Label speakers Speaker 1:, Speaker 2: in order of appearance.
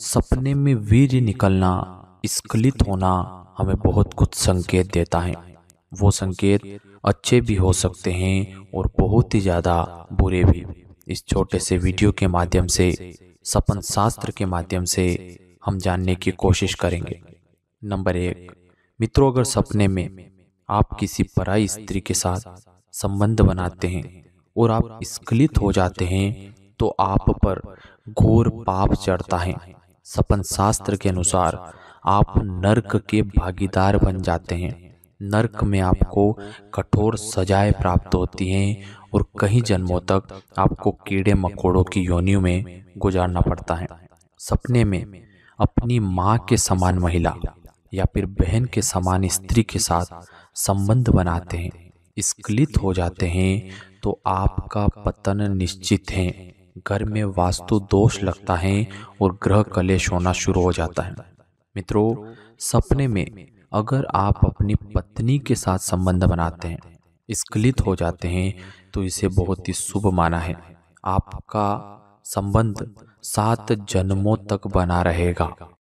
Speaker 1: सपने में वीर निकलना स्खलित होना हमें बहुत कुछ संकेत देता है वो संकेत अच्छे भी हो सकते हैं और बहुत ही ज़्यादा बुरे भी इस छोटे से वीडियो के माध्यम से सपन शास्त्र के माध्यम से हम जानने की कोशिश करेंगे नंबर एक मित्रों अगर सपने में आप किसी पराई स्त्री के साथ संबंध बनाते हैं और आप स्खलित हो जाते हैं तो आप पर घोर पाप चढ़ता है सपन शास्त्र के अनुसार आप नरक के भागीदार बन जाते हैं नरक में आपको कठोर सजाएं प्राप्त होती हैं और कई जन्मों तक आपको कीड़े मकोड़ों की योनियों में गुजारना पड़ता है सपने में अपनी माँ के समान महिला या फिर बहन के समान स्त्री के साथ संबंध बनाते हैं स्कलित हो जाते हैं तो आपका पतन निश्चित है घर में वास्तु दोष लगता है और ग्रह कलेश होना शुरू हो जाता है मित्रों सपने में अगर आप अपनी पत्नी के साथ संबंध बनाते हैं स्खलित हो जाते हैं तो इसे बहुत ही शुभ माना है आपका संबंध सात जन्मों तक बना रहेगा